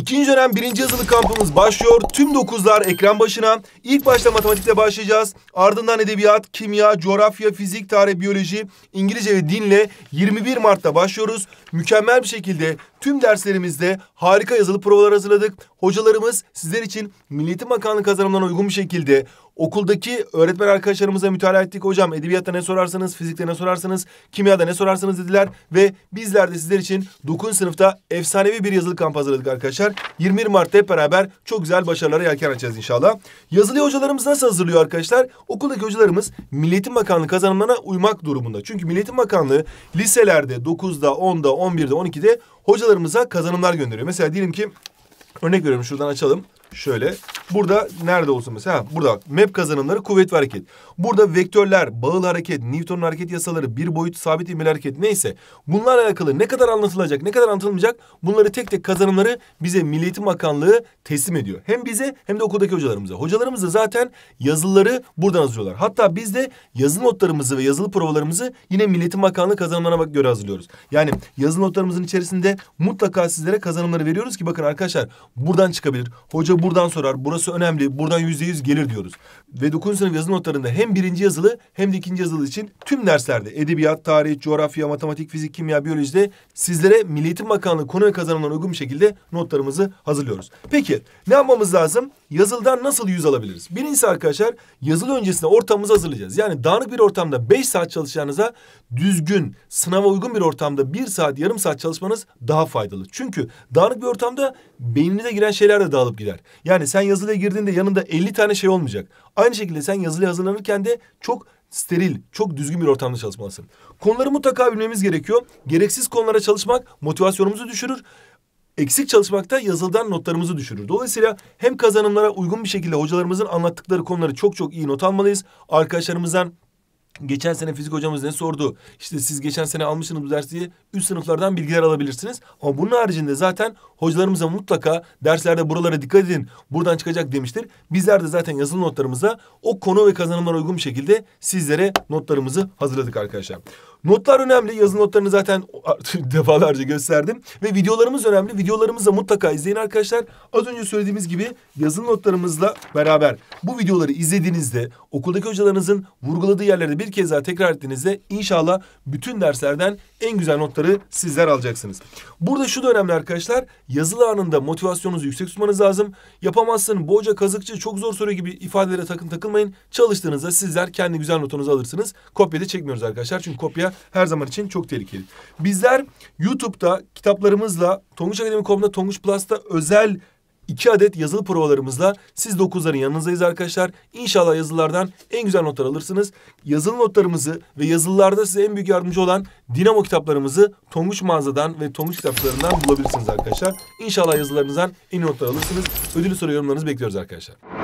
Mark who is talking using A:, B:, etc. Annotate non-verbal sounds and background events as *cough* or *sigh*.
A: İkinci dönem birinci yazılı kampımız başlıyor. Tüm dokuzlar ekran başına. İlk başta matematikle başlayacağız. Ardından edebiyat, kimya, coğrafya, fizik, tarih, biyoloji, İngilizce ve dinle 21 Mart'ta başlıyoruz. Mükemmel bir şekilde tüm derslerimizde harika yazılı provalar hazırladık. Hocalarımız sizler için Milliyetin Bakanlığı kazanımlarına uygun bir şekilde Okuldaki öğretmen arkadaşlarımıza mütalaa ettik. Hocam edebiyatta ne sorarsanız, fizikte ne sorarsanız, kimyada ne sorarsanız dediler. Ve bizler de sizler için 9. sınıfta efsanevi bir yazılı kamp hazırladık arkadaşlar. 21 Mart'ta hep beraber çok güzel başarılara yelken açacağız inşallah. Yazılı hocalarımız nasıl hazırlıyor arkadaşlar? Okuldaki hocalarımız Milliyetin Bakanlığı kazanımlarına uymak durumunda. Çünkü Milliyetin Bakanlığı liselerde 9'da, 10'da, 11'de, 12'de hocalarımıza kazanımlar gönderiyor. Mesela diyelim ki örnek veriyorum şuradan açalım. Şöyle Burada nerede olsun mesela? Ha, burada bak. Map kazanımları kuvvet ve hareket. Burada vektörler, bağıl hareket, Newton'un hareket yasaları, bir boyut sabit imel hareket neyse. Bunlarla alakalı ne kadar anlatılacak, ne kadar anlatılmayacak bunları tek tek kazanımları bize Milli Eğitim Bakanlığı teslim ediyor. Hem bize hem de okuldaki hocalarımıza. Hocalarımız da zaten yazıları buradan hazırlıyorlar. Hatta biz de yazılı notlarımızı ve yazılı provalarımızı yine Milli Eğitim Bakanlığı kazanımlarına göre hazırlıyoruz. Yani yazılı notlarımızın içerisinde mutlaka sizlere kazanımları veriyoruz ki bakın arkadaşlar buradan çıkabilir. Hoca buradan sorar, burası burası önemli, buradan yüzde yüz gelir diyoruz. Ve dokuzuncu sınıf yazılı notlarında hem birinci yazılı hem de ikinci yazılı için tüm derslerde edebiyat, tarih, coğrafya, matematik, fizik, kimya, biyolojide sizlere Milli Eğitim Bakanlığı ve kazanılan uygun bir şekilde notlarımızı hazırlıyoruz. Peki ne yapmamız lazım? yazıldan nasıl yüz alabiliriz? Birincisi arkadaşlar yazılı öncesinde ortamımızı hazırlayacağız. Yani dağınık bir ortamda beş saat çalışacağınıza düzgün, sınava uygun bir ortamda bir saat, yarım saat çalışmanız daha faydalı. Çünkü dağınık bir ortamda beyninize giren şeyler de dağılıp gider. Yani sen yazılıya girdiğinde yanında 50 tane şey olmayacak. Aynı şekilde sen yazılı hazırlanırken de çok steril, çok düzgün bir ortamda çalışmalısın. Konuları mutlaka bilmemiz gerekiyor. Gereksiz konulara çalışmak motivasyonumuzu düşürür eksik çalışmakta yazıldan notlarımızı düşürür. Dolayısıyla hem kazanımlara uygun bir şekilde hocalarımızın anlattıkları konuları çok çok iyi not almalıyız. Arkadaşlarımızdan Geçen sene fizik hocamız ne sordu? İşte siz geçen sene almışsınız bu dersi üst sınıflardan bilgiler alabilirsiniz. Ama bunun haricinde zaten hocalarımıza mutlaka derslerde buralara dikkat edin buradan çıkacak demiştir. Bizler de zaten yazılı notlarımıza o konu ve kazanımlara uygun bir şekilde sizlere notlarımızı hazırladık arkadaşlar. Notlar önemli. Yazı notlarını zaten *laughs* defalarca gösterdim. Ve videolarımız önemli. Videolarımızı da mutlaka izleyin arkadaşlar. Az önce söylediğimiz gibi yazılı notlarımızla beraber bu videoları izlediğinizde okuldaki hocalarınızın vurguladığı yerlerde bir kez daha tekrar ettiğinizde inşallah bütün derslerden en güzel notları sizler alacaksınız. Burada şu da önemli arkadaşlar. Yazılı anında motivasyonunuzu yüksek tutmanız lazım. Yapamazsın, bu hoca kazıkçı, çok zor soru gibi ifadelere takın takılmayın. Çalıştığınızda sizler kendi güzel notunuzu alırsınız. Kopya da çekmiyoruz arkadaşlar. Çünkü kopya her zaman için çok tehlikeli. Bizler YouTube'da kitaplarımızla TonguçAkademi.com'da Akademi.com'da Tonguç Plus'ta özel iki adet yazılı provalarımızla siz de okulların yanınızdayız arkadaşlar. İnşallah yazılılardan en güzel notlar alırsınız. Yazılı notlarımızı ve yazılılarda size en büyük yardımcı olan Dinamo kitaplarımızı Tonguç mağazadan ve Tonguç kitaplarından bulabilirsiniz arkadaşlar. İnşallah yazılarınızdan en iyi notlar alırsınız. Ödülü soru yorumlarınızı bekliyoruz arkadaşlar.